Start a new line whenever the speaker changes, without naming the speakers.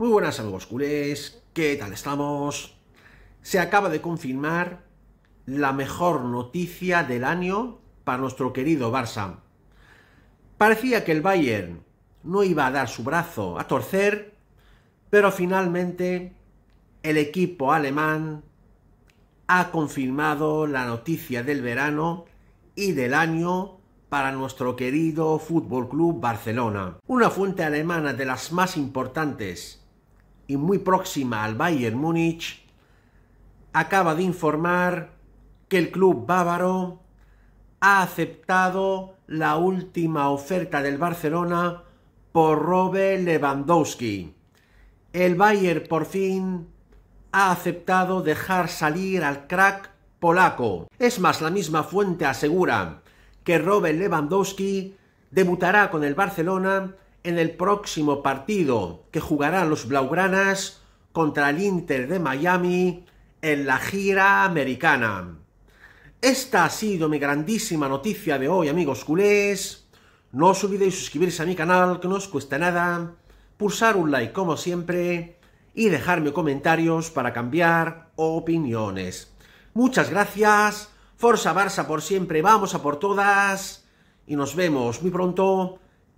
Muy buenas amigos culés, ¿qué tal estamos? Se acaba de confirmar la mejor noticia del año para nuestro querido Barça. Parecía que el Bayern no iba a dar su brazo a torcer, pero finalmente el equipo alemán ha confirmado la noticia del verano y del año para nuestro querido Fútbol Club Barcelona. Una fuente alemana de las más importantes y muy próxima al Bayern Múnich, acaba de informar que el club bávaro ha aceptado la última oferta del Barcelona por Robert Lewandowski. El Bayern por fin ha aceptado dejar salir al crack polaco. Es más, la misma fuente asegura que Robert Lewandowski debutará con el Barcelona en el próximo partido que jugarán los Blaugranas contra el Inter de Miami en la gira americana. Esta ha sido mi grandísima noticia de hoy, amigos culés. No os olvidéis suscribirse a mi canal, que no os cuesta nada, pulsar un like como siempre y dejarme comentarios para cambiar opiniones. Muchas gracias, Forza Barça por siempre, vamos a por todas y nos vemos muy pronto